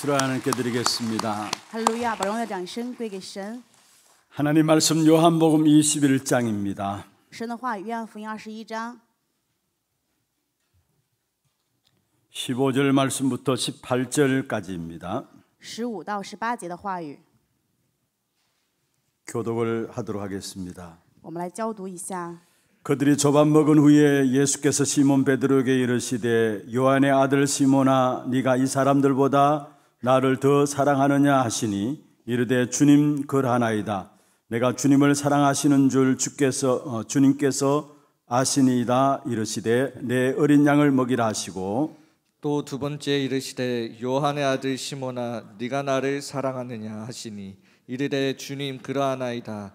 박수를 하나님께 드리겠습니다. 할렐루야, 바로나 장신 꾀게신. 하나님 말씀 요한복음 21장입니다. 신의 요한복음 21장. 15절 말씀부터 18절까지입니다. 15到 18절의 话语. 교독을 하도록 하겠습니다. 我们来教读一下. 그들이 조밥 먹은 후에 예수께서 시몬 베드로에게 이르시되 요한의 아들 시몬아 네가 이 사람들보다 나를 더 사랑하느냐 하시니 이르되 주님 그하나이다 내가 주님을 사랑하시는 줄 주께서 어, 주님께서 아시니이다 이르시되 내 어린 양을 먹이라 하시고 또 두 번째 이르시되 요한의 아들 시모나 네가 나를 사랑하느냐 하시니 이르되 주님 그러하나이다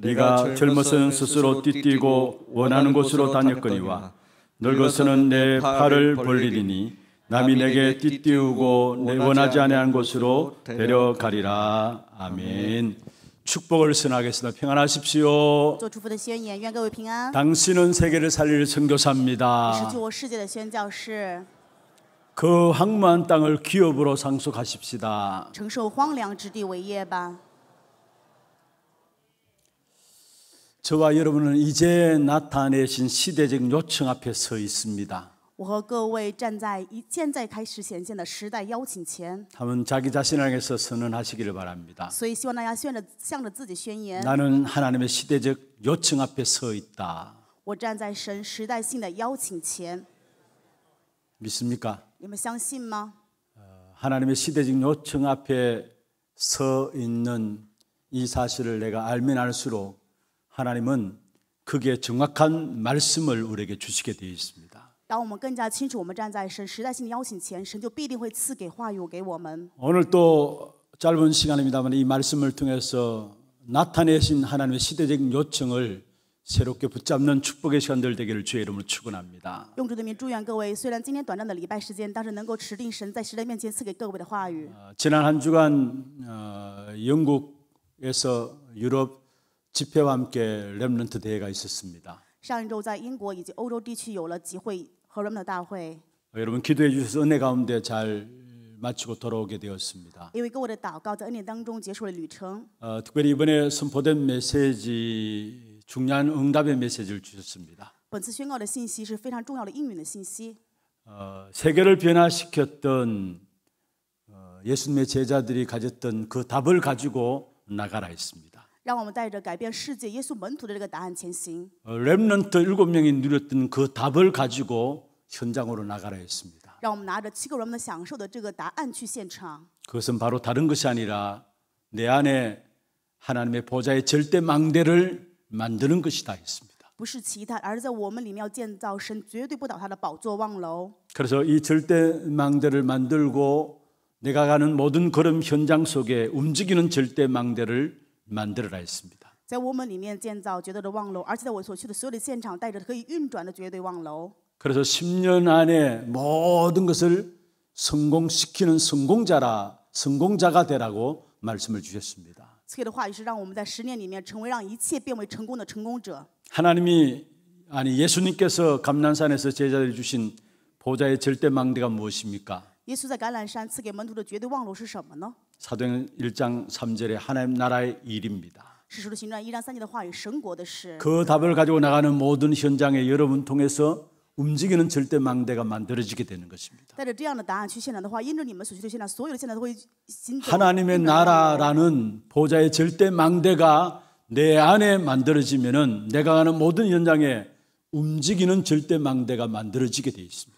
네가 젊어서는 스스로 뛰뛰고 원하는 곳으로 다녔거니와 늙어서는 내 팔을 벌리리니 남이 내게 띠띠우고 내 원하지 아니한 곳으로 데려가리라. 아멘. 축복을 선하겠습니다. 평안하십시오. 당신은 세계를 살릴 선교사입니다. 그 황무한 땅을 기업으로 상속하십시다. 저와 여러분은 이제 나타내신 시대적 요청 앞에 서 있습니다. 我和各位站在现在开始显现的时代邀请前他 자기 자신을 향서 선언하시기를 바랍니다. 所以希望大家向着自己宣言 나는 하나님의 시대적 요청 앞에 서 있다. 我站在神时代性的邀请前。 믿습니까? 你们相信吗？ 하나님의 시대적 요청 앞에 서 있는 이 사실을 내가 알면 알수록 하나님은 그게 정확한 말씀을 우리에게 주시게 되어 있습니다. 当我们更加清楚我们站在神时代性的邀请前，神就必定会赐给话语给我们。 오늘 또 짧은 시간입니다만 이 말씀을 통해서 나타내신 하나님의 시대적인 요청을 새롭게 붙잡는 축복의 시간들 되기를 주의 이름으로 축원합니다. 用主的名祝愿各位，虽然今天短暂的礼拜时间，但是能够持定神在时代面前赐给各位的话语。 지난 한 주간 어, 영국에서 유럽 집회와 함께 렘넌트 대회가 있었습니다. 上周在英国以及欧洲地区有了集会和 여러분 기도해 주셔서 은혜 가운데 잘 마치고 돌아오게 되었습니다. 어, 특별히 이번에 선포된 메시지 중요한 응답의 메시지를 주셨습니다. 本次宣告的信息是非常重要的应允的信息. 어, 세계를 변화시켰던 어, 예수님의 제자들이 가졌던 그 답을 가지고 나가라 했습니다. 让我们带着改变世界耶稣门徒的这个答案前行。 렘넌트 일곱 명이 누렸던 그 답을 가지고 현장으로 나가라 했습니다. 让我们拿着七个人们享受的这个答案去现场。 그것은 바로 다른 것이 아니라 내 안에 하나님의 보좌의 절대 망대를 만드는 것이다 했습니다. 不是其他而在我们里面要建造神绝对不倒塌的宝座望楼 그래서 이 절대 망대를 만들고 내가 가는 모든 걸음 현장 속에 움직이는 절대 망대를 만들어라 했습니다. 在我们里面建造绝对的望楼，而且在我所去的所有的现场带着可以运转的绝对望楼。 그래서 10년 안에 모든 것을 성공시키는 성공자라 성공자가 되라고 말씀을 주셨습니다. 的话是让我们在十年里面成为让一切变为成功的成功者 하나님이 아니 예수님께서 감난산에서 제자들 주신 보좌의 절대 망대가 무엇입니까? 예수在橄榄山赐给门徒的绝对望路是什么呢 사도행 1장 3절에 하나님 나라의 일입니다. 使徒行传一章三节的话语神国的事그 답을 가지고 나가는 모든 현장에 여러분 통해서 움직이는 절대 망대가 만들어지게 되는 것입니다. 带着这样的答案去现场的话因着你们所去的现场所有的现场都会 하나님의 나라라는 보좌의 절대 망대가 내 안에 만들어지면은 내가 가는 모든 현장에 움직이는 절대 망대가 만들어지게 돼 있습니다.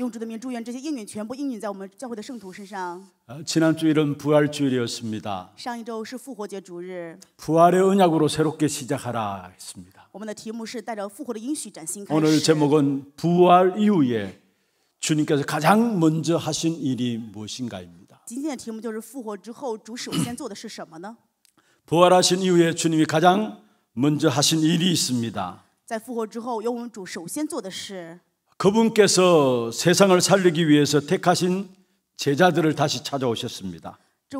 用主的名祝愿这些应允全部应允在我们教会的圣徒身上。 아, 지난 주일은 부활 주일이었습니다. 上一周是复活节主日， 부활의 언약으로 새롭게 시작하라 했습니다. 我们的题目是带着复活的应许崭新开 오늘 始。 제목은 부활 이후에 주님께서 가장 먼저 하신 일이 무엇인가입니다. 今天的题目就是复活之后主首先做的是什么呢？ 부활하신 이후에 주님이 가장 먼저 하신 일이 있습니다. 在复活之后有我们主首先做的事， 그분께서 세상을 살리기 위해서 택하신 제자들을 다시 찾아오셨습니다. 这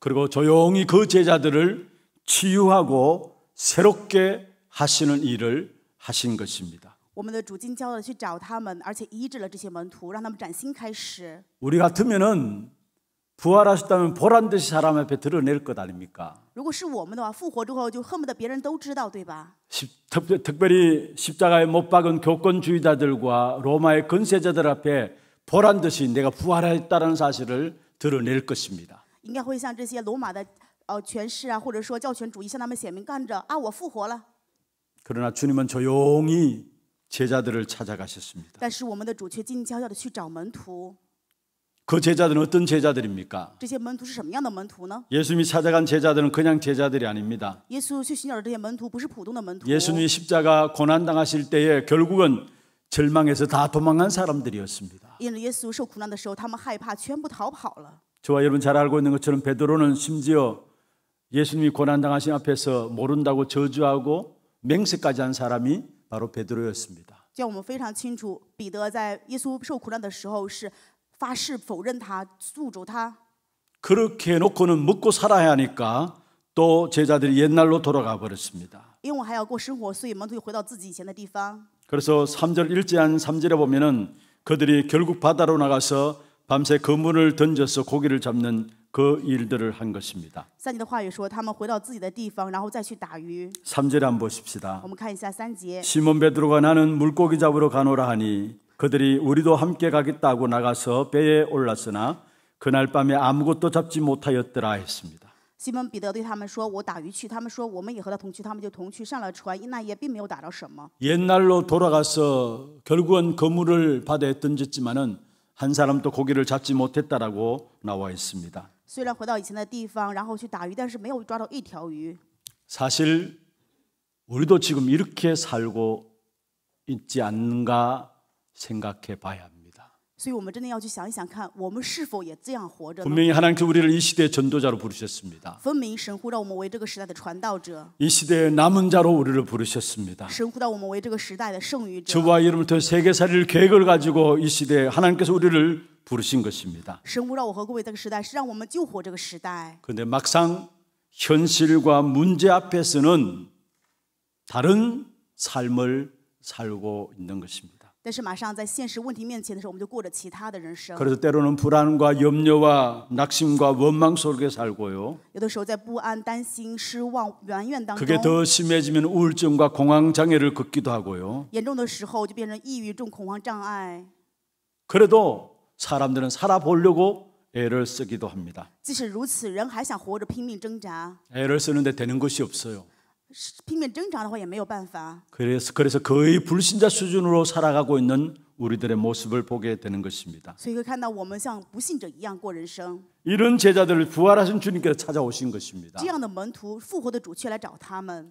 그리고 조용히 그 제자들을 치유하고 새롭게 하시는 일을 하신 것입니다. 우리 같으면은 부활하셨다면 보란 듯이 사람 앞에 드러낼 것 아닙니까? 如果是我们的话,复活之后就恨不得别人都知道,对吧? 특, 별히 십자가에 못 박은 교권주의자들과 로마의 근세자들 앞에 보란 듯이 내가 부활했다는 사실을 드러낼 것입니다. 그러나 주님은 조용히 제자들을 찾아가셨습니다. 但是我们的主却静悄悄的去找门徒。그 제자들은 어떤 제자들입니까? 예수님이 찾아간 제자들은 그냥 제자들이 아닙니다. 예수님이 십자가 고난 당하실 때에 결국은 절망해서 다 도망간 사람들이었습니다. 저와 여러분 잘 알고 있는 것처럼 베드로는 심지어 예수님이 고난 당하신 앞에서 모른다고 저주하고 맹세까지 한 사람이 바로 베드로였습니다. 发誓否认他，诉诸他。 그렇게 해놓고는 먹고 살아야 하니까 또 제자들이 옛날로 돌아가 버렸습니다. 그래서 3절 일제한 3절에 보면은 그들이 결국 바다로 나가서 밤새 그물을 던져서 고기를 잡는 그 일들을 한 것입니다. 3절에 한번 보십시다. 시몬 베드로가 나는 물고기 잡으러 가노라 하니 그들이 우리도 함께 가겠다고 나가서 배에 올랐으나 그날 밤에 아무것도 잡지 못하였더라 했습니다. 시몬 彼得对他们说我打鱼去他们说我们也和他同去他们就同去上了船那夜并没有打到什么 옛날로 돌아가서 결국은 거물을 바다에 던졌지만은 한 사람도 고기를 잡지 못했다라고 나와 있습니다. 虽然回到以前的地方，然后去打鱼，但是没有抓到一条鱼。 사실 우리도 지금 이렇게 살고 있지 않는가 생각해 봐야 합니다. 분명히 하나님께서 우리를 이 시대의 전도자로 부르셨습니다. 이 시대의 남은 자로 우리를 부르셨습니다. 저와 여러분 더 세계사를 계획을 가지고 이 시대에 하나님께서 우리를 부르신 것입니다. 그런데 막상 현실과 문제 앞에서는 다른 삶을 살고 있는 것입니다. 但是马上在现实问题面前的时候，我们就过着其他的人生。 그래서 때로는 불안과 염려와 낙심과 원망 속에 살고요. 有的时候在不安、担心、失望、埋怨当 그게 더 심해지면 우울증과 공황 장애를 겪기도 하고요. 严重的时候就变成抑郁症、恐慌障碍。 그래도 사람들은 살아보려고 애를 쓰기도 합니다. 即使如此，人还想活着拼命挣扎，애를 쓰는데 되는 것이 없어요. 그래서 그래서 거의 불신자 수준으로 살아가고 있는 우리들의 모습을 보게 되는 것입니다. 이런 제자들을 부활하신 주님께서 찾아오신 것입니다.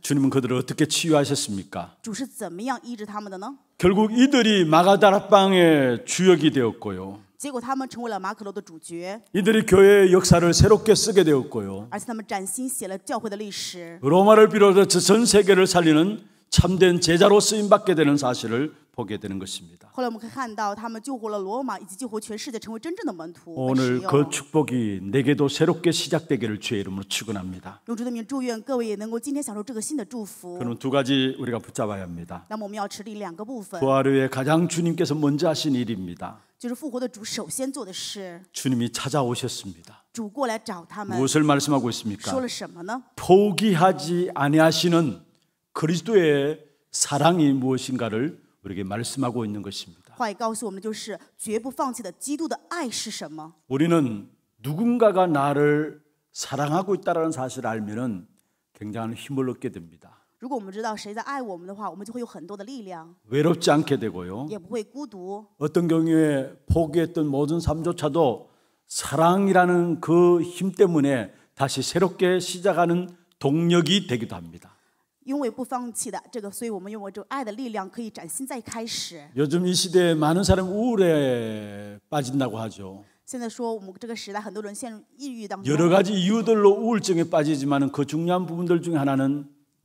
주님은 그들을 어떻게 치유하셨습니까? 결국 이들이 마가다라방의 주역이 되었고요. 이들이 교회의 역사를 새롭게 쓰게 되었고요. 로마를 비롯해서 전 세계를 살리는 참된 제자로 쓰임 받게 되는 사실을 보게 되는 것입니다. 오늘 그, 그 축복이 내게도 새롭게 시작되기를 주의 이름으로 축원합니다. 그럼 두 가지 우리가 붙잡아야 합니다. 부활 후에 가장 주님께서 먼저 하신 일입니다. 주님이찾아오셨습니다무엇을말씀하고있습니까포기하지아니하시는그리스도의사랑이무엇인가를 우리에게 말씀하고 있는 것입니다. 우리는 누군가가 나를 사랑하고 있다는 사실을 알면 굉장한 힘을 얻게 됩니다. 如果我们知道谁在爱我们的话，我们就会有很多的力量， 외롭지 않게 되고요. 也不会孤独。 어떤 경우에 포기했던 모든 삶조차도 사랑이라는 그 힘 때문에 다시 새롭게 시작하는 동력이 되기도 합니다. 因为不放弃的这个所以我们用我这爱的力量可以崭新再开始 요즘 이 시대에 많은 사람 우울에 빠진다고 하죠. 现在说我们这个时代，很多人陷入抑郁当 여러 가지 이유들로 우울증에 빠지지만 그 중요한 부분들 중에 하나는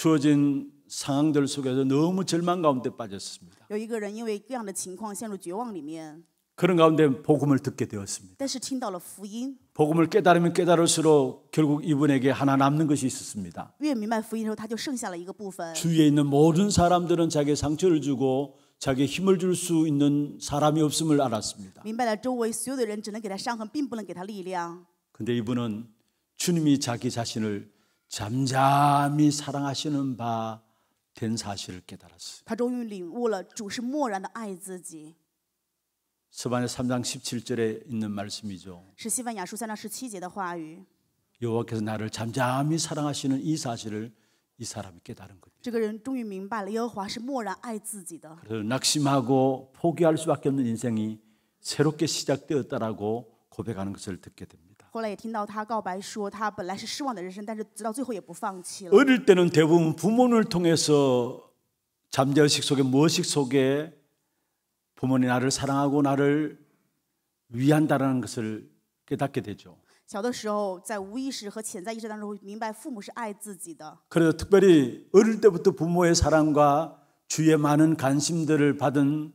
주어진 상황들 속에서 너무 절망 가운데 빠졌습니다. 有一个人因为各样的情况陷入绝望里面. 그런 가운데 복음을 듣게 되었습니다. 복음을 깨달으면 깨달을수록 결국 이분에게 하나 남는 것이 있었습니다. 주위에 있는 모든 사람들은 자기 상처를 주고 자기 힘을 줄 수 있는 사람이 없음을 알았습니다. 明白데 이분은 주님이 자기 자신을 잠잠히 사랑하시는 바 된 사실을 깨달았어요. 他终于领悟了主是漠然的爱自己. 스바냐 3장 17절에 있는 말씀이죠. 是西班牙书 3장 17节的话语. 여호와께서 나를 잠잠히 사랑하시는 이 사실을 이 사람이 깨달은 거예요. 这个人终于明白了耶和华是漠然爱自己的. 그래서 낙심하고 포기할 수밖에 없는 인생이 새롭게 시작되었다라고 고백하는 것을 듣게 됩니다. 后来也听到他告白说，他本来是失望的人生，但是直到最后也不放弃了。 어릴 때는 대부분 부모를 통해서 잠재의식 속에 무의식 속에 부모님 나를 사랑하고 나를 위한다라는 것을 깨닫게 되죠. 小的时候，在无意识和潜在意识当中，明白父母是爱自己的。 그래서 특별히 어릴 때부터 부모의 사랑과 주의 많은 관심들을 받은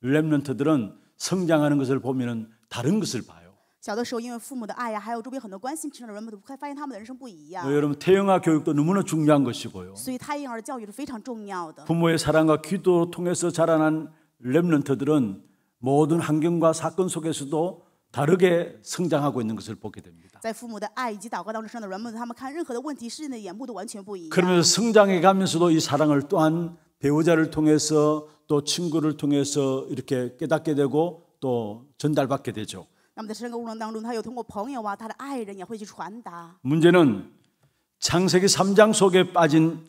렘넌트들은 성장하는 것을 보면 다른 것을 봐요. 小的时候因为父母的爱呀，还有周边很多关心成长的人们，都会发现他们的人生不一样。 여러분 태영아 교육도 너무나 중요한 것이고요. 所以胎婴儿教育是非常重要的。 부모의 사랑과 기도 통해서 자라난 렘넌트들은 모든 환경과 사건 속에서도 다르게 성장하고 있는 것을 보게 됩니다. 在父母的爱以及祷告当中生的人们，他们看任何的问题、事件的眼目都完全不一样。 그러면서 성장해 가면서도 이 사랑을 또한 배우자를 통해서 또 친구를 통해서 이렇게 깨닫게 되고 또 전달받게 되죠. 那么在神的无论当中他有通过朋友啊他的爱人也 문제는 창세기 3장 속에 빠진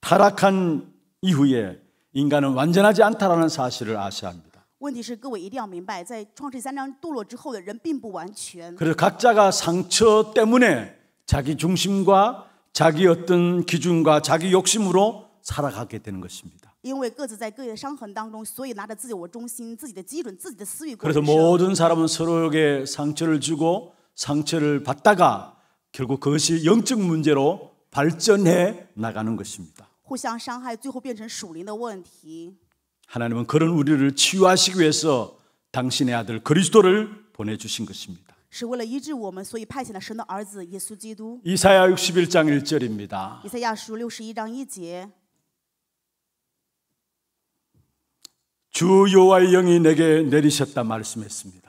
타락한 이후에 인간은 완전하지 않다라는 사실을 아셔야 합니다. 그래서 각자가 상처 때문에 자기 중심과 자기 어떤 기준과 자기 욕심으로 살아가게 되는 것입니다. 因为各自在各自的伤痕当中所以拿着自我中心自己的基准自己的私欲그래서모든사람은서로에게상처를주고상처를받다가결국그것이영적문제로발전해나가는것입니다互相伤害最后变成属灵的问题하나님은그런우리를치유하시기위해서당신의아들그리스도를보내주신것입니다是为了医治我们所以派遣了神的儿子耶稣基督이사야6 1장1절입니다以赛亚书六十一章 주 여호와의 영이 내게 내리셨다 말씀했습니다.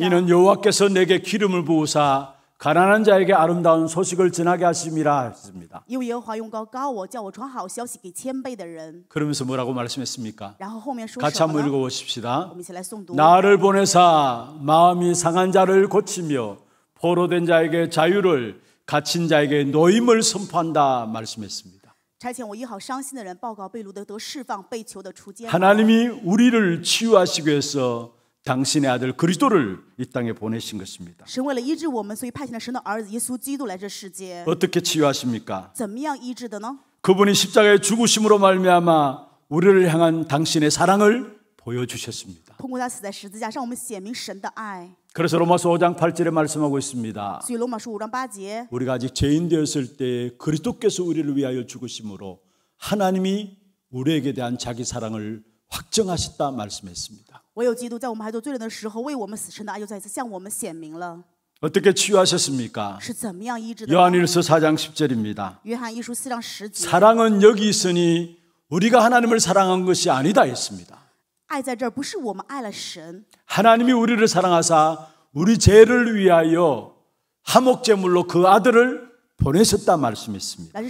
이는 여호와께서 내게 기름을 부으사 가난한 자에게 아름다운 소식을 전하게 하심이라 했습니다. 그러면서 뭐라고 말씀했습니까? 같이 한번 읽어 보십시다. 나를 보내사 마음이 상한 자를 고치며 포로된 자에게 자유를 갇힌 자에게 노임을 선포한다 말씀했습니다. 하나님이 우리를 치유하시기 위해서 당신의 아들 그리스도를 이 땅에 보내신 것입니다. 어떻게 치유하십니까? 그분이 십자가의 죽으심으로 말미암아 우리를 향한 당신의 사랑을 보여주셨습니다. 痛苦 그래서 로마서 5장 8절에 말씀하고 있습니다. 우리가 아직 죄인 되었을 때 그리스도께서 우리를 위하여 죽으심으로 하나님이 우리에게 대한 자기 사랑을 확정하셨다 말씀했습니다. 어떻게 치유하셨습니까? 요한일서 4장 10절입니다. 사랑은 여기 있으니 우리가 하나님을 사랑한 것이 아니다 했습니다. 爱在这儿不是我们爱了神， 하나님이 우리를 사랑하사 우리 죄를 위하여 화목제물로 그 아들을 보내셨다 말씀이 있습니다.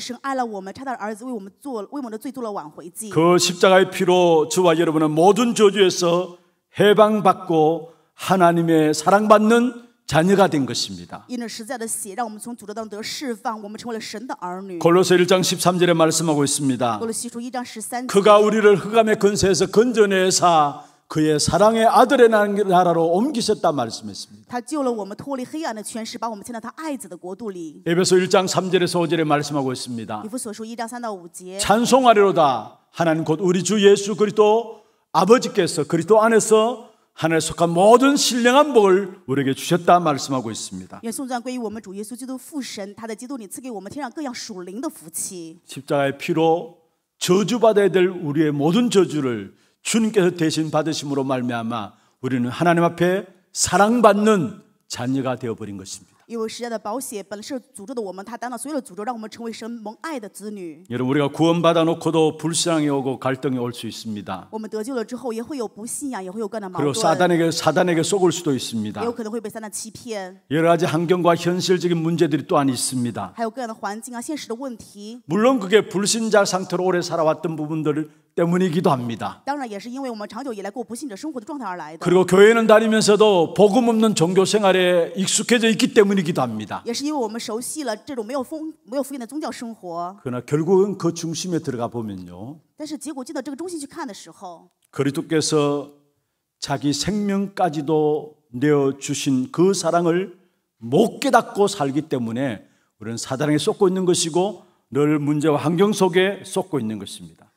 그 십자가의 피로 저와 여러분은 모든 저주에서 해방받고 하나님의 사랑받는 자녀가 된 것입니다. 골로새 1장 13절에 말씀하고 있습니다. 그가 우리를 흑암의 근세에서 건져내사 그의 사랑의 아들의 나라로 옮기셨다 말씀했습니다. 에베소 1장 3절에서 5절에 말씀하고 있습니다. 찬송하리로다 하나님 곧 우리 주 예수 그리스도 아버지께서 그리스도 안에서 하늘에 속한 모든 신령한 복을 우리에게 주셨다 말씀하고 있습니다. 십자가의 피로 저주받아야 될 우리의 모든 저주를 주님께서 대신 받으심으로 말미암아 우리는 하나님 앞에 사랑받는 자녀가 되어 버린 것입니다. 因为十架的宝血本来是诅咒的我们，他担当所有的诅咒，让我们成为神蒙爱的子女。여러분우리가구원받아놓고도불신앙이오고갈등이올 수있습니다我们得救了之后也会有不信仰也会有各样矛盾그리고사단에게사단에게속을수도있습니다也有可能会被撒旦欺骗여러가지환경과현실적인문제들이또한있습니다还有各样的环境啊现实的问题물론그게불신자상태로오래살아왔던부분들을 때문이기도 합니다. 그리고 교회는 다니면서도 복음 없는 종교 생활에 익숙해져 있기 때문이기도 합니다. 그러나 결국은 그 중심에 들어가 보면요. 그리스도께서 자기 생명까지도 내어 주신 그 사랑을 못 깨닫고 살기 때문에 우리는 사단에 쏟고 있는 것이고 늘 문제와 환경 속에 쏟고 있는 것입니다.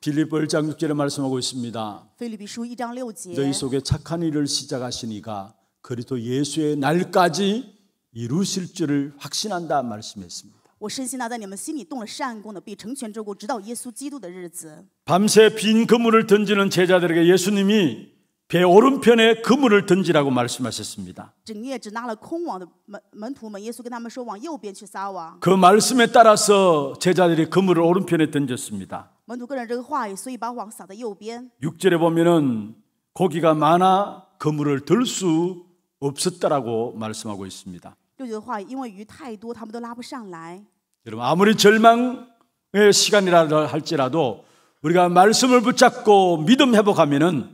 빌립보 1장 6절에 말씀하고 있습니다. 너희 속에 착한 일을 시작하시니가 그리스 예수의 날까지 이루실 줄을 확신한다 말씀했습니다. 밤새빈 그물을 던지는 제자들에게 예수님이 배 오른편에 그물을 던지라고 말씀하셨습니다. 그 말씀에 따라서 제자들이 그물을 오른편에 던졌습니다. 6절에 보면은 고기가 많아 그물을 들 수 없었다라고 말씀하고 있습니다. 여러분 아무리 절망의 시간이라 할지라도 우리가 말씀을 붙잡고 믿음 회복하면은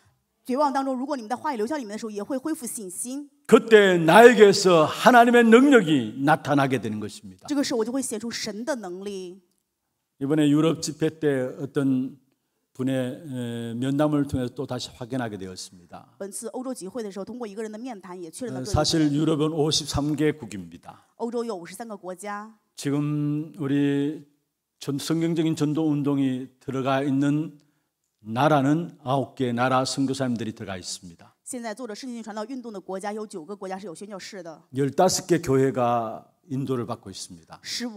绝望当中，如果你们的话语留下你们的时候，也会恢复信心。 그때 나에게서 하나님의 능력이 나타나게 되는 것입니다. 이번에 유럽 집회 때 어떤 분의 면담을 통해서 또 다시 확인하게 되었습니다. 사실 유럽은 53개 국입니다. 지금 우리 전- 성경적인 전도 운동이 들어가 있는 나라는 아홉 개 나라 선교사님들이 들어가 있습니다. 15개 교회가 인도를 받고 있습니다. 1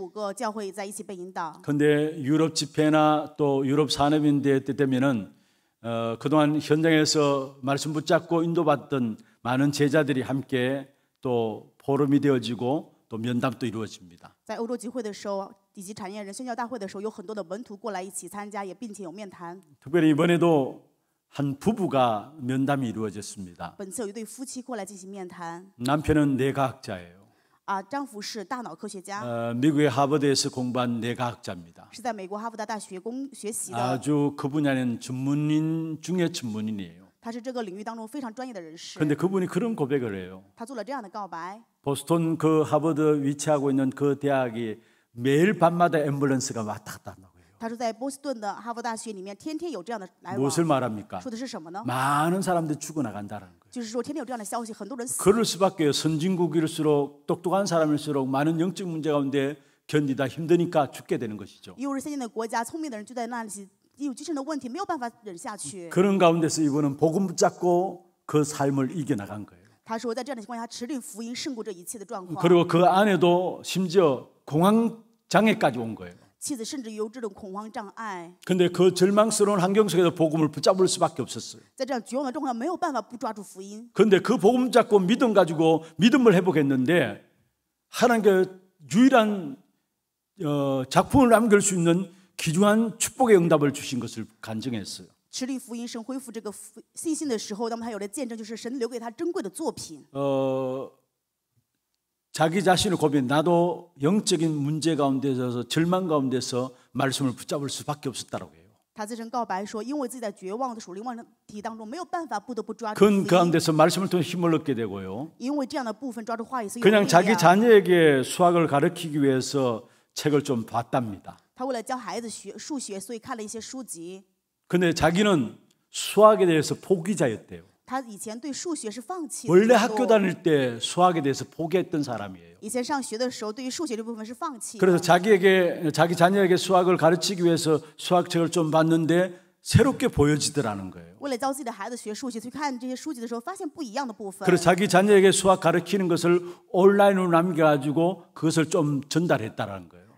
5데 유럽 집회나 또 유럽 산업인 대회 때 되면은 어, 그동안 현장에서 말씀 붙잡고 인도받던 많은 제자들이 함께 또 포럼이 되어지고 또 면담도 이루어집니다. 在欧洲集会的时候以及产业人宣教大会的时候有很多的门徒过来一起参加也并且有面谈특별이번에도한 부부가 면담이 이루어졌습니다. 本次有一对夫妻过来进行面谈。 남편은 뇌과학자예요. 아, 丈夫是大脑科学家. 미국의 하버드에서 공부한 뇌과학자입니다. 是在美国哈佛大大学工学习的. 아주 그 분야는 전문인 중에 전문인이에요. 他是这个领域当中非常专业的人士。데 그분이 그런 고백을 해요. 보스턴 그 하버드 위치하고 있는 그 대학이 매일 밤마다 앰뷸런스가 왔다 갔다 한다고 무엇을 말합니까? 많은 사람들이 죽어나간다는 거예요. 그럴 수밖에 선진국일수록 똑똑한 사람일수록 많은 영적 문제 가운데 견디다 힘드니까 죽게 되는 것이죠. 有精神的问题，没有办法忍下去。 그런 가운데서 이분은 복음 붙잡고 그 삶을 이겨나간 거예요. 그리고 그 안에도 심지어 공황 장애까지 온 거예요. 근데 그 절망스러운 환경 속에서 복음을 붙잡을 수밖에 없었어요. 근데 그 복음 잡고 믿음 가지고 믿음을 회복했는데 하나님께 유일한 어, 작품을 남길 수 있는 기중한 축복의 응답을 주신 것을 간증했어요. 持力福音神恢复这个信心的时候那么他有了见就是神留给他珍贵的作品 자기 자신을 고민 나도 영적인 문제 가운데 서 절망 가운데서 말씀을 붙잡을 수밖에 없었다라고 해요. 他自身告白说因为自己在绝望的属灵问题当中没有办法不得不抓그音。 가운데서 말씀을 통해 힘을 얻게 되고요. 因为这样的部分抓住话语是有力 그냥 자기 자녀에게 수학을 가르치기 위해서 책을 좀 봤답니다. 他为了教孩子学数学，所以看了一些书籍。 근데 자기는 수학에 대해서 포기자였대요. 他以前对数学是放弃的。 원래 학교 다닐 때 수학에 대해서 포기했던 사람이에요. 以前上学的时候，对于数学这部分是放弃。 그래서 자기에게 자기 자녀에게 수학을 가르치기 위해서 수학책을 좀 봤는데 새롭게 보여지더라는 거예요. 为了教自己的孩子学数学，去看这些书籍的时候，发现不一样的部分。 그래서 자기 자녀에게 수학 가르치는 것을 온라인으로 남겨가지고 그것을 좀 전달했다라는 거예요.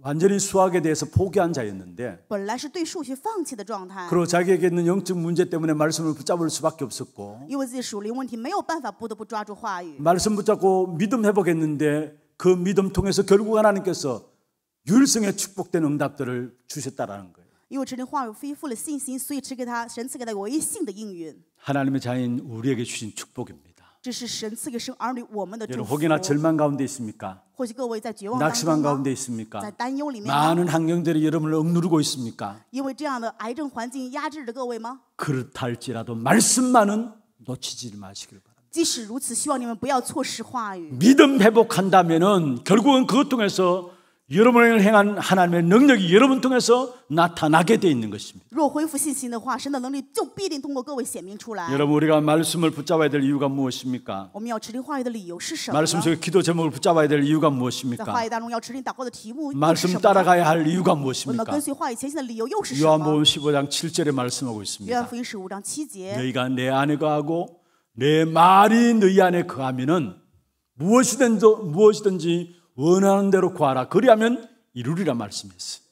완전히 수학에 대해서 포기한 자였는데 그리고 자기에게 있는 영적 문제 때문에 말씀을 붙잡을 수밖에 없었고 말씀 붙잡고 믿음 회복했는데 그 믿음 통해서 결국 하나님께서 율성에 축복된 응답들을 주셨다라는 거예요. 하나님의 자인 우리에게 주신 축복입니다. 여러분 혹이나 절망 가운데 있습니까? 낙심한 가운데？ 있습니까? 많은 환경들이 여러분을 억누르고 있습니까? 그렇다 할지라도 말씀만은 놓치지 마시길 바랍니다. 믿음 회복한다면 결국은 그것 통해서 여러분을 행한 하나님의 능력이 여러분 통해서 나타나게 되어 있는 것입니다. 여러분 우리가 말씀을 붙잡아야 될 이유가 무엇입니까? 말씀 속에 기도 제목을 붙잡아야 될 이유가 무엇입니까? 말씀 따라가야 할 이유가 무엇입니까? 요한복음 15장 7절에 말씀하고 있습니다. 너희가 내 안에 거하고 내 말이 너희 안에 거하면은 무엇이든지 무엇이든지 원하는 대로 구하라. 그리하면 이루리라 말씀했어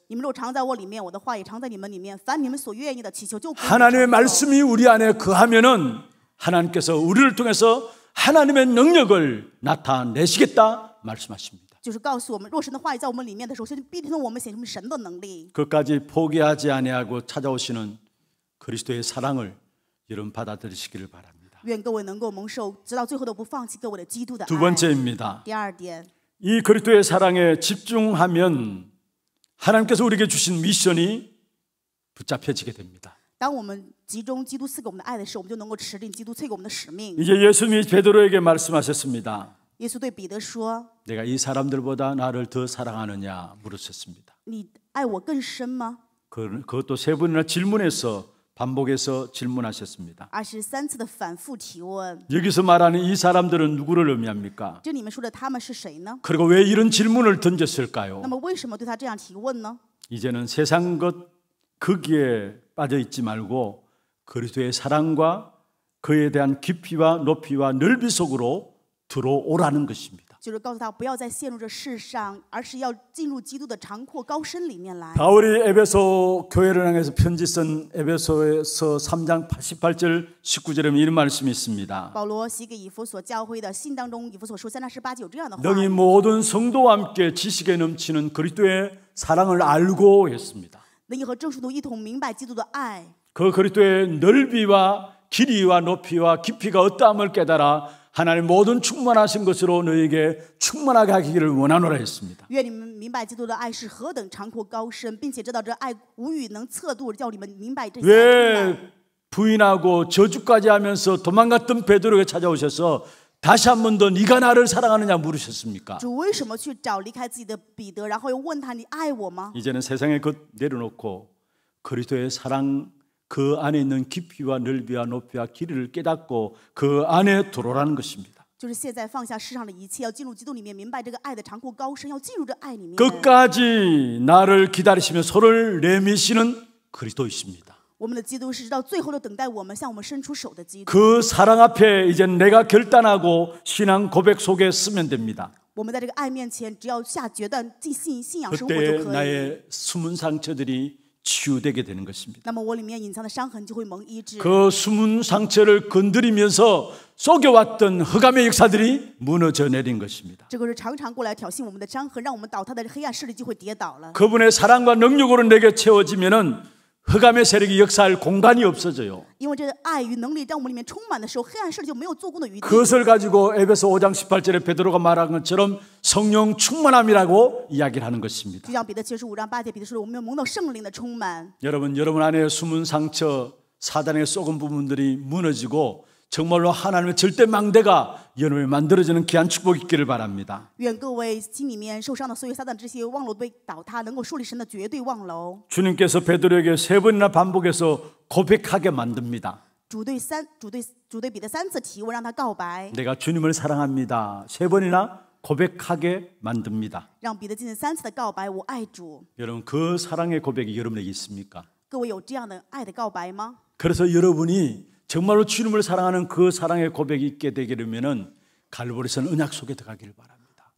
하나님의 말씀이 우리 안에 그하면은 하나님께서 우리를 통해서 하나님의 능력을 나타내시겠다 말씀하십니다. 就까지 포기하지 아니하고 찾아오시는 그리스도의 사랑을 여러분 받아들이시기를 바랍니다. 두 번째입니다. 이 그리스도의 사랑에 집중하면 하나님께서 우리에게 주신 미션이 붙잡혀지게 됩니다. 이제 예수님이 베드로에게 말씀하셨습니다. 내가 이 사람들보다 나를 더 사랑하느냐 물으셨습니다. 그, 것도세 번이나 질문해서 반복해서 질문하셨습니다. 여기서 말하는 이 사람들은 누구를 의미합니까? 그리고 왜 이런 질문을 던졌을까요? 이제는 세상 것 거기에 빠져 있지 말고 그리스도의 사랑과 그에 대한 깊이와 높이와 넓이 속으로 들어오라는 것입니다. 就是告诉他不要再陷入这世上，而是要进入基督的长阔高深里面来。 바울이 에베소 교회를 향해서 편지 쓴 에베소서 3장 88절 19절에 이런 말씀이 있습니다. 保罗写给以弗所教会的信当中，以弗所书三章十八节有这样的话。 너희 모든 성도와 함께 지식에 넘치는 그리스도의 사랑을 알고 했습니다. 能和正书读一同明白基督的爱。그 그리스도의 넓이와 길이와 높이와 깊이가 어떠함을 깨달아 하나님 모든 충만하신 것으로 너희에게 충만하게 하기를 원하노라 했습니다. 왜 부인하고 저주까지 하면서 도망갔던 베드로에게 찾아오셔서 다시 한 번더 네가 나를 사랑하느냐 물으셨습니까? 이제는 세상의 것 내려놓고 그리스도의 사랑 그 안에 있는 깊이와 넓이와 높이와 길이를 깨닫고 그 안에 들어오라는 것입니다. 就是现在放下世上的一切，要进入基督里面，明白这个爱的长阔高深，要进入这爱里面。 끝까지 나를 기다리시며 손을 내미시는 그리스도이십니다. 我们的基督是到最后都等待我们向我们伸出手的基督。그 사랑 앞에 이제 내가 결단하고 신앙 고백 속에 쓰면 됩니다. 我们在这个爱面前，只要下决断，进信信仰生活就可以。 그때 나의 숨은 상처들이 치유되게 되는 것입니다. 그 숨은 상처를 건드리면서 속여왔던 흑암의 역사들이 무너져 내린 것입니다. 그분의 사랑과 능력으로 내게 채워지면은 흑암의 세력이 역사할 공간이 없어져요. 그것을 가지고 에베소 5장 18절에 베드로가 말한 것처럼 성령 충만함이라고 이야기를 하는 것입니다. 여러분, 여러분 안에 숨은 상처, 사단의 썩은 부분들이 무너지고 정말로 하나님의 절대 망대가 여러분이 만들어지는 귀한 축복이 있기를 바랍니다. 주님께서 베드로에게 세 번이나 반복해서 고백하게 만듭니다. 내가 주님을 사랑합니다. 세 번이나 고백하게 만듭니다. 여러분 그 사랑의 고백이 여러분에게 있습니까? 그래서 여러분이 정말로 주님을 사랑하는 그 사랑의 고백이 있게 되게 되면은 갈보리산 은약 속에 들어가기를 바랍니다.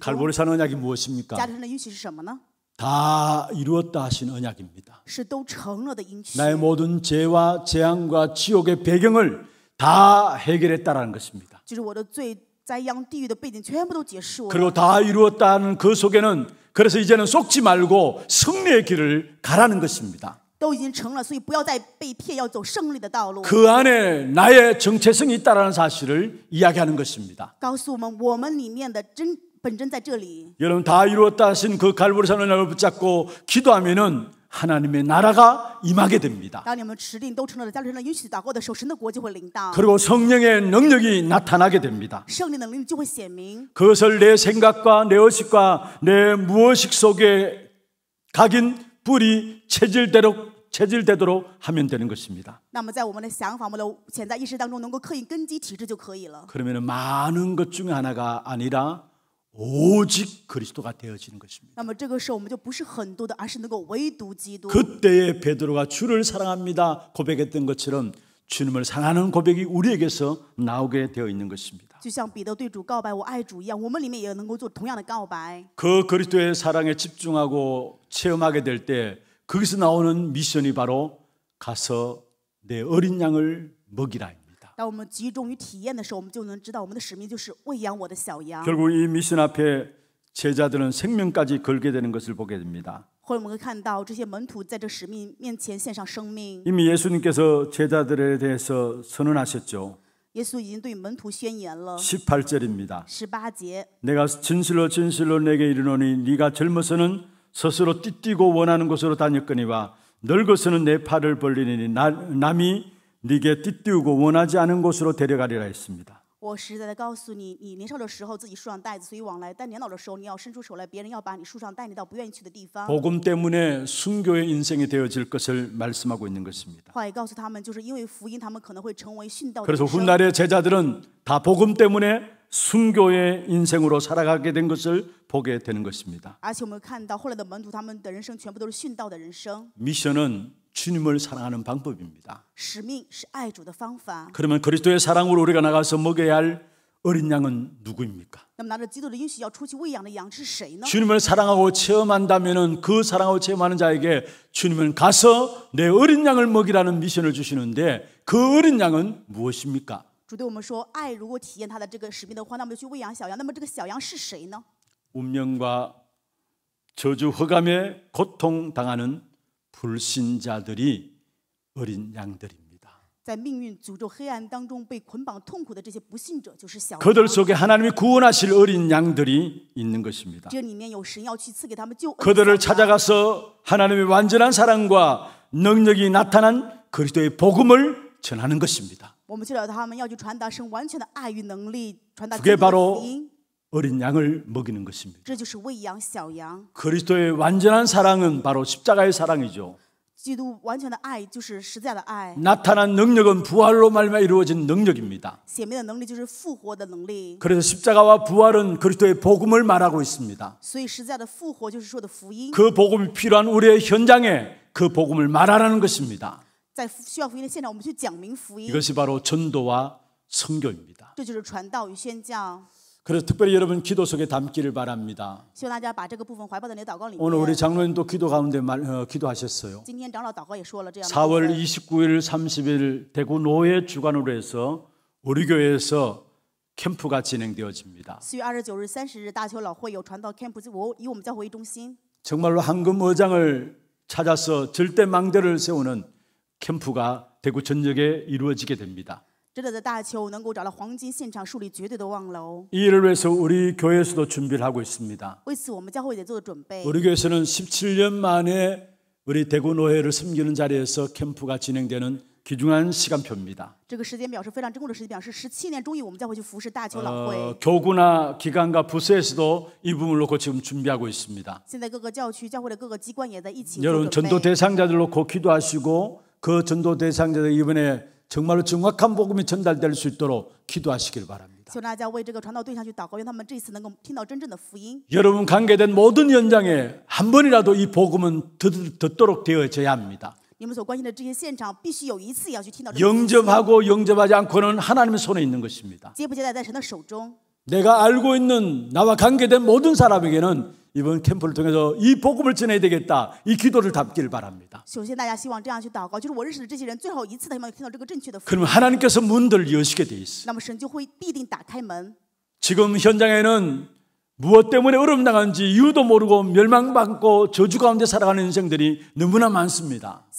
갈보리산 언약이 무엇입니까? 다 이루었다 하신 언약입니다. 나의 모든 죄와 재앙과 지옥의 배경을 다 해결했다라는 것입니다. 그리고 다 이루었다는 그 속에는 그래서 이제는 속지 말고 승리의 길을 가라는 것입니다. 그 안에 나의 정체성이 있다라는 사실을 이야기하는 것입니다. 여러분 다 이루었다 하신 그 갈보리 산을 나를 붙잡고 기도하면은 하나님의 나라가 임하게 됩니다. 그리고 성령의 능력이 나타나게 됩니다. 그것을 내 생각과 내 의식과 내 무의식 속에 각인 뿌리 체질대로 체질되도록 하면 되는 것입니다. 그러면 많은 것 중에 하나가 아니라 오직 그리스도가 되어지는 것입니다. 그때의 베드로가 주를 사랑합니다 고백했던 것처럼 주님을 사랑하는 고백이 우리에게서 나오게 되어 있는 것입니다. 그 그리스도의 사랑에 집중하고 체험하게 될 때 거기서 나오는 미션이 바로 가서 내 어린 양을 먹이라입니다. 결국 이 미션 앞에 제자들은 생명까지 걸게 되는 것을 보게 됩니다. 或者我们会看到这些门徒在这使命面前献上生命。 이미 예수님께서 제자들에 대해서 선언하셨죠. 耶稣已经对门徒宣言了。 18절입니다. 十八节， 내가 진실로 진실로 내게 이르노니 네가 젊어서는 스스로 띠띠고 원하는 곳으로 다녔거니와 늙어서는 내 팔을 벌리니 남이 네게 띠띠우고 원하지 않은 곳으로 데려가리라 했습니다. 我实在的告诉你你年少的时候自己树上带子随意往来但年老的时候你要伸出手来别人要把你树上带你到不愿意去的地方복음때문에순교의인생이되어질것을말씀하고있는것입니다话也告诉他们就是因为福音他们可能会成为殉道그래서훗날의제자들은다복음때문에순교의인생으로살아가게된것을보게되는것입니다而且我们看到后来的门徒他们的人生全部都是殉道的人生미션은 주님을 사랑하는 방법입니다. 그러면 그리스도의 사랑으로 우리가 나가서 먹여야 할 어린 양은 누구입니까? 주님을 사랑하고 체험한다면 그 사랑하고 체험하는 자에게 주님은 가서 내 어린 양을 먹이라는 미션을 주시는데 그 어린 양은 무엇입니까? 主对我们说，爱如果体验他的这个使命的话，那么就去喂养小羊。那么这个小羊是谁呢？운명과 저주 허감에 고통 당하는 불신자들이 어린 양들입니다. 그들 속에 하나님이 구원하실 어린 양들이 있는 것입니다. 그들을 찾아가서 하나님의 완전한 사랑과 능력이 나타난 그리스도의 복음을 전하는 것입니다. 그게 바로 어린 양을 먹이는 것입니다. 그리스도의 완전한 사랑은 바로 십자가의 사랑이죠. 나타난 능력은 부활로 말미암아 이루어진 능력입니다. 그래서 십자가와 부활은 그리스도의 복음을 말하고 있습니다. 그 복음이 필요한 우리의 현장에 그 복음을 말하라는 것입니다. 이것이 바로 전도와 선교입니다. 그래서 특별히 여러분 기도 속에 담기를 바랍니다. 오늘 우리 장로님도 기도 가운데 말, 어, 기도하셨어요. 4월 29일, 30일 대구 노예 주관으로 해서 우리 교회에서 캠프가 진행되어집니다. 정말로 황금 어장을 찾아서 절대 망대를 세우는 캠프가 대구 전역에 이루어지게 됩니다. 이일 위해서 우리 교회에서도 준비를 하고 있습니다. 우리 교회에서는 17년 만에 우리 대구 노회를 섬기는 자리에서 캠프가 진행되는 귀중한 시간표입니다. 교구나 기관과 부서에서도 이 부분을 놓고 지금 준비하고 있습니다. 여러분 전도 대상자들 놓고 기도하시고 그 전도 대상자들 이번에 정말로 정확한 복음이 전달될 수 있도록 기도하시길 바랍니다. 여러분 관계된 모든 현장에 한 번이라도 이 복음은 듣, 듣도록 되어져야 합니다. 영접하고 영접하지 않고는 하나님의 손에 있는 것입니다. 내가 알고 있는 나와 관계된 모든 사람에게는 이번 캠프를 통해서 이 복음을 전해야 되겠다. 이 기도를 담기를 바랍니다. 그럼 하나님께서 문들 여시게 돼 있어. 지금 현장에는 무엇 때문에 어려나가지 이유도 모르고 멸망받고 저주 가운데 살아가는 인생들이 너무나 많습니다. 열심히살아가는데불구하고고통가운데살아가는사람들이너무나많습니다그들가운데하나님숨은어린양들이있다라는사실이这이어린양을먹이라말씀하고계십니다그래서정말로전도캠프를해서여러분온교회가함께기도하시고모든사람들이이캠프의모든방향을맞추기를가기를바랍니다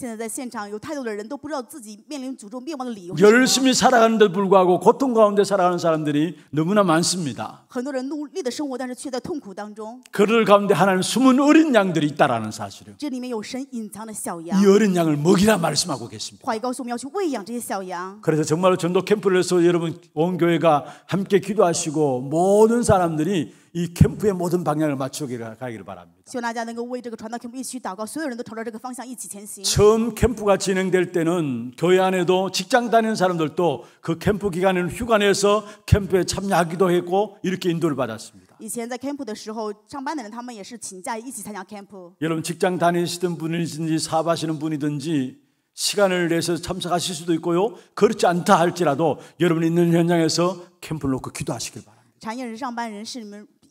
처음 캠프가 진행될 때는 교회 안에도 직장 다니는 사람들도 그 캠프 기간을 휴가 내서 캠프에 참여하기도 했고 이렇게 인도를 받았습니다. 여러분 직장 다니시던 분이든지 사업하시는 분이든지 시간을 내서 참석하실 수도 있고요. 그렇지 않다 할지라도 여러분 있는 현장에서 캠프를 놓고 기도하시길 바랍니다. 参加也可以没有关系如果说不能参加的话你们希望祷告也参与복음이전거되어지지않음으로말미암아우리의모든현장들은재앙지대가되어버렸어요因为没有见证福音所有的现场全部变成灾殃地区복음아니고는살아갈수없는재앙지대가되어버린것입니다就是没有福音只能成为灾殃地带过的人生이런현장에대구전역을향해서이제는정말로빛을비추는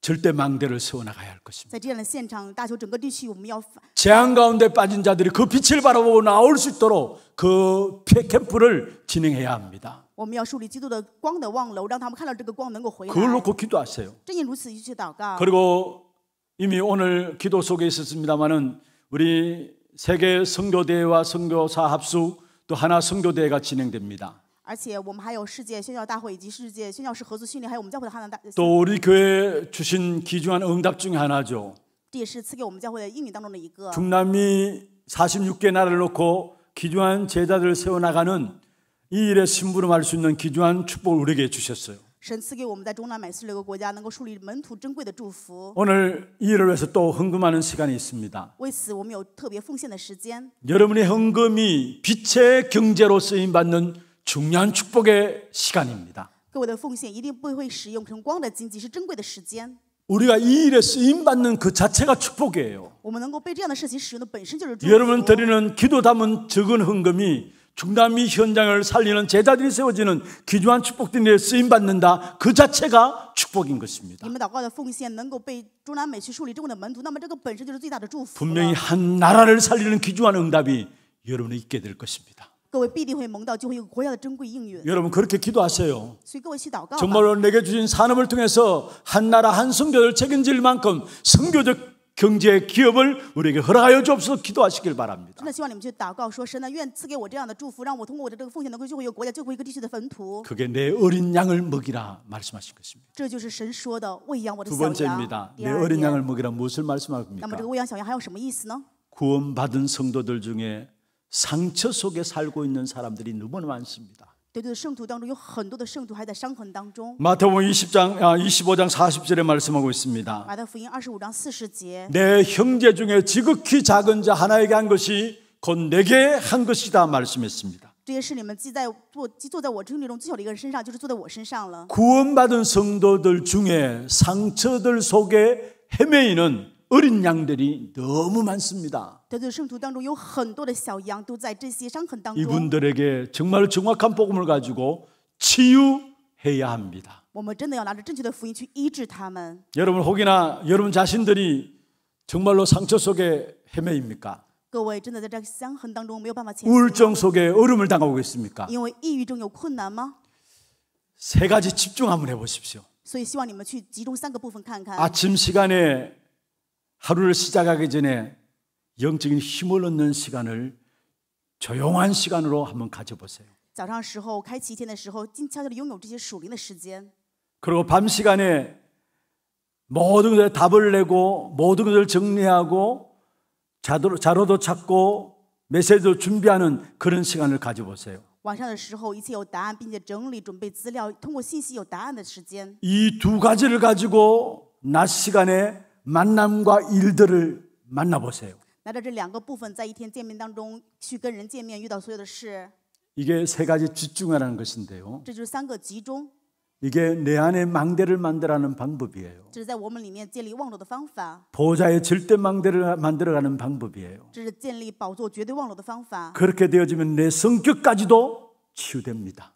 절대 망대를 세워나가야 할 것입니다. 재앙 가운데 빠진 자들이 그 빛을 바라보고 나올 수 있도록 그 캠프를 진행해야 합니다. 그걸 놓고 기도하세요. 그리고 이미 오늘 기도 속에 있었습니다마는 우리 세계 선교대회와 선교사 합수 또 하나 선교대회가 진행됩니다. 而且我们还有世界宣教大会以及世界宣教士合作训练，还有我们教会的哈南大。또 우리 교회 주신 기중한 응답 중에 하나죠. 这也是赐给我们教会的应允当中的一个。 중남미 46개 나라를 놓고 기중한 제자들을 세워 나가는 이 일에 심부름할 수 있는 기중한 축복을 우리에게 주셨어요. 神赐给我们在中南美四六个国家能够树立门徒珍贵的祝福。 오늘 이 일을 위해서 또 헌금하는 시간이 있습니다. 为此，我们有特别奉献的时间。여러분의 헌금이 빛의 경제로 쓰임 받는 중요한 축복의 시간입니다. 우리가 이 일에 쓰임 받는 그 자체가 축복이에요. 여러분 드리는 기도 담은 적은 헌금이 중남미 현장을 살리는 제자들이 세워지는 기조한 축복된 에 쓰임 받는다. 그 자체가 축복인 것입니다. 분명히 한 나라를 살리는 기조한 응답이 여러분이 있게 될 것입니다. 여러분 그렇게 기도하세요. 정말로 내게 주신 산업을 통해서 한 나라 한 선교를 책임질 만큼 선교적 경제 기업을 우리에게 허락하여 주옵소서 기도하시길 바랍니다. 그게 내 어린 양을 먹이라 말씀하신 것입니다. 두 번째입니다. 내 어린 양을 먹이라 무엇을 말씀합니까? 구원받은 성도들 중에 상처 속에 살고 있는 사람들이 너무 많습니다. 마태복음 20장 25장 40절에 말씀하고 있습니다. 내 형제 중에 지극히 작은 자 하나에게 한 것이 곧 내게 한 것이다 말씀했습니다. 구원받은 성도들 중에 상처들 속에 헤매이는 어린 양들이 너무 많습니다. 이분들에게 정말 정확한 복음을 가지고 치유해야 합니다. 여러분 혹이나 여러분 자신들이 정말로 상처 속에 헤매입니까? 우울증 속에 얼음을 당하고 있습니까? 세 가지 집중 한번 해보십시오. 아침 시간에 하루를 시작하기 전에 영적인 힘을 얻는 시간을 조용한 시간으로 한번 가져보세요. 早上时候开启一天的时候，静悄悄的拥有这些属灵的时间。 그리고 밤 시간에 모든 것에 답을 내고 모든 것을 정리하고 자료도 찾고 메시지도 준비하는 그런 시간을 가져보세요. 晚上的时候，一切有答案，并且整理准备资料，通过信息有答案的时间。이 두 가지를 가지고 낮 시간에 만남과 일들을 만나보세요. 拿这两个部分在一天见面当中去跟人见面遇到所有的事 이게 세 가지 집중하라는 것인데요. 这就是三个集中。 이게 내 안에 망대를 만들라는 방법이에요. 这是在我们里面建立网络的方法。 보좌의 절대 망대를 만들어가는 방법이에요. 这是建立宝座绝对网络的方法。 그렇게 되어지면 내 성격까지도 치유됩니다.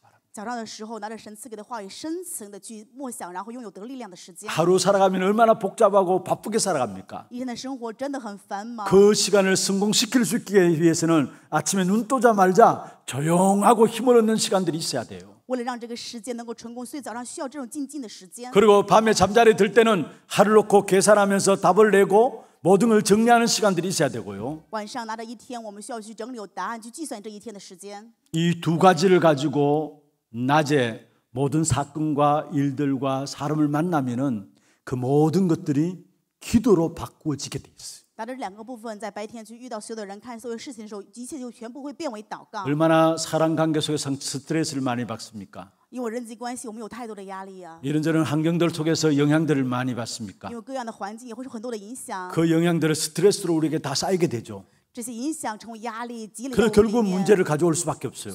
讲到的时候，拿着神赐给的话语，深层的去默想，然后拥有得力量的时间。 하루 살아가면 얼마나 복잡하고 바쁘게 살아갑니까? 一天的生活真的很繁忙。그 시간을 성공시킬 수 있기 위해서는 아침에 눈 떠자마자 조용하고 힘을 얻는 시간들이 있어야 돼요. 为了让这个时间能够成功，所以早上需要这种静静的时间。 그리고 밤에 잠자리 들 때는 하루 놓고 계산하면서 답을 내고 모든 걸 정리하는 시간들이 있어야 되고요. 晚上拿着一天，我们需要去整理有答案，去计算这一天的时间。이 두 가지를 가지고 낮에 모든 사건과 일들과 사람을 만나면은 그 모든 것들이 기도로 바꾸어지게 돼 있어요. 拿着两个部分，在白天去遇到所有的人、看所有事情的时候，一切就全部会变为祷告。 얼마나 사람 관계 속에서 스트레스를 많이 받습니까? 因为人际关系，我们有太多的压力啊。 이런저런 환경들 속에서 영향들을 많이 받습니까? 因为各样的环境也会是很多的影响，그 영향들을 스트레스로 우리에게 다 쌓이게 되죠. 그래서 결국 문제를 가져올 수밖에 없어요.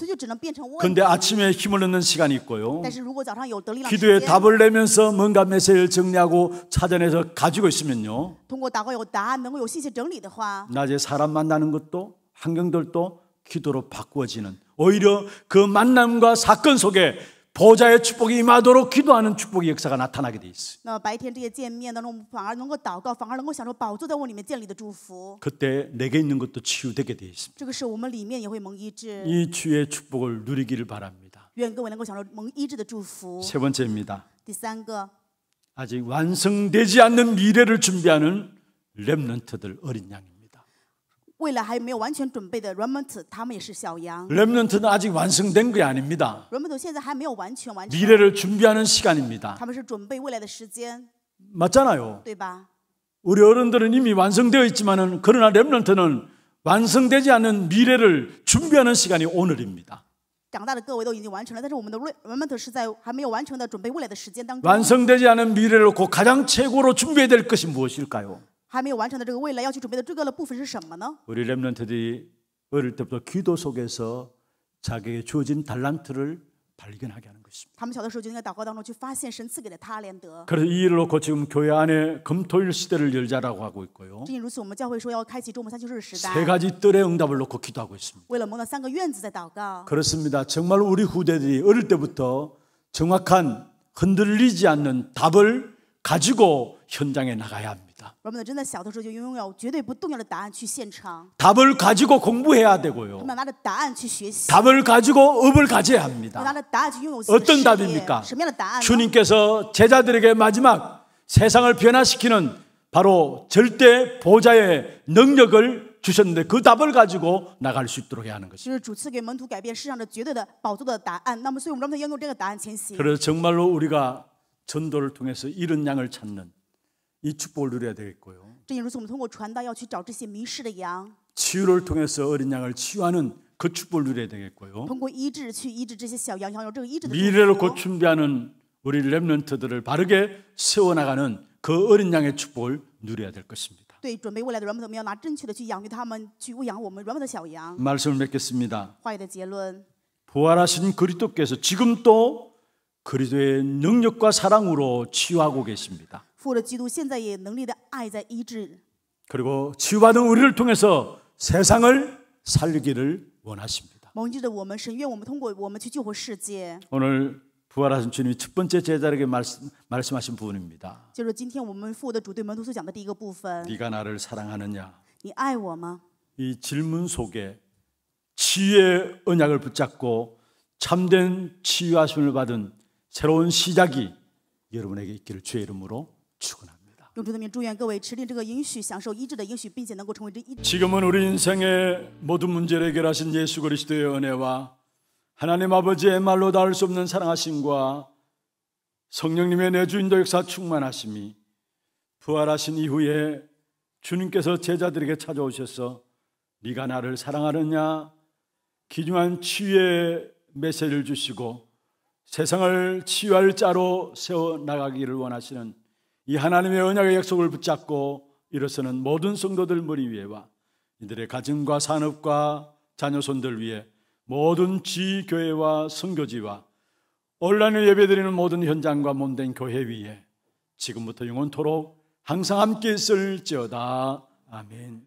근데 아침에 힘을 얻는 시간이 있고요. 기도에 답을 내면서 뭔가 메시지를 정리하고 찾아내서 가지고 있으면요. 낮에 사람 만나는 것도 환경들도 기도로 바꾸어지는 오히려 그 만남과 사건 속에 보좌의 축복이 임하도록 기도하는 축복의 역사가 나타나게 돼 있어요. 그때 내게 있는 것도 치유되게 돼 있습니다. 이 주의 축복을 누리기를 바랍니다. 세 번째입니다. 아직 완성되지 않는 미래를 준비하는 렘넌트들 어린 양입니다. 为了还没有完全准备的 remnant， 他们也是小羊。remnant는 아직 완성된 게 아닙니다. remnant 现在还没有完全完成。 미래를 준비하는 시간입니다. 他们是准备未来的时间， 맞잖아요. 对吧？ 우리 어른들은 이미 완성되어 있지만은 그러나 렘넌트는 완성되지 않은 미래를 준비하는 시간이 오늘입니다. 长大的各位都已经完成了，但是我们的 remnant 是在还没有完成的准备未来的时间当中。 완성되지 않은 미래를 곧 가장 최고로 준비해야 될 것이 무엇일까요? 还没有完成的这个未来要去准备的最高的部分是什么呢？ 우리 렘런트들이 어릴 때부터 기도 속에서 자기에게 주어진 달란트를 발견하게 하는 것입니다. 그래서 이 일을 놓고 지금 교회 안에 금토일 시대를 열자라고 하고 있고요. 세 가지 뜰의 응답을 놓고 기도하고 있습니다. 그렇습니다. 정말 우리 후대들이 어릴 때부터 정확한 흔들리지 않는 답을 가지고 현장에 나가야 합니다. 我们真的小的 답을 가지고 공부해야 되고요. 답을 가지고 업을 가져야 합니다. 어떤답입니까 주님께서 제자들에게 마지막 세상을 변화시키는 바로 절대 보좌의 능력을 주셨는데 그 답을 가지고 나갈 수 있도록 하는 것입니다. 그래서 정말로 우리가 전도를 통해서 이런 양을 찾는 이 축복을 누려야 되겠고요. 치유를 통해서 어린 양을 치유하는 그 축복을 누려야 되겠고요. 미래를 곧 준비하는 우리 렘넌트들을 바르게 세워나가는 그 어린 양의 축복을 누려야 될 것입니다. 말씀을 맺겠습니다. 부활하신 그리도께서 지금도 그리도의 능력과 사랑으로 치유하고 계십니다. 그리고 치유받은 우리를 통해서 세상을 살리기를 원하십니다. 오늘 부활하신 주님이 첫 번째 제자에게 말씀, 말씀하신 부분입니다. 네가 나를 사랑하느냐? 이 질문 속에 치유의 언약을 붙잡고 참된 치유하심을 받은 새로운 시작이 여러분에게 있기를 주의 이름으로 축원합니다. 지금은 우리 인생의 모든 문제를 해결하신 예수 그리스도의 은혜와 하나님 아버지의 말로 닿을 수 없는 사랑하심과 성령님의 내주인도 역사 충만하심이 부활하신 이후에 주님께서 제자들에게 찾아오셔서 네가 나를 사랑하느냐 기중한 치유의 메시지를 주시고 세상을 치유할 자로 세워 나가기를 원하시는 이 하나님의 언약의 약속을 붙잡고 일어서는 모든 성도들 머리 위에와 이들의 가정과 산업과 자녀손들 위에 모든 지교회와 성교지와 온라인을 예배드리는 모든 현장과 몸된 교회 위에 지금부터 영원토록 항상 함께 있을지어다. 아멘.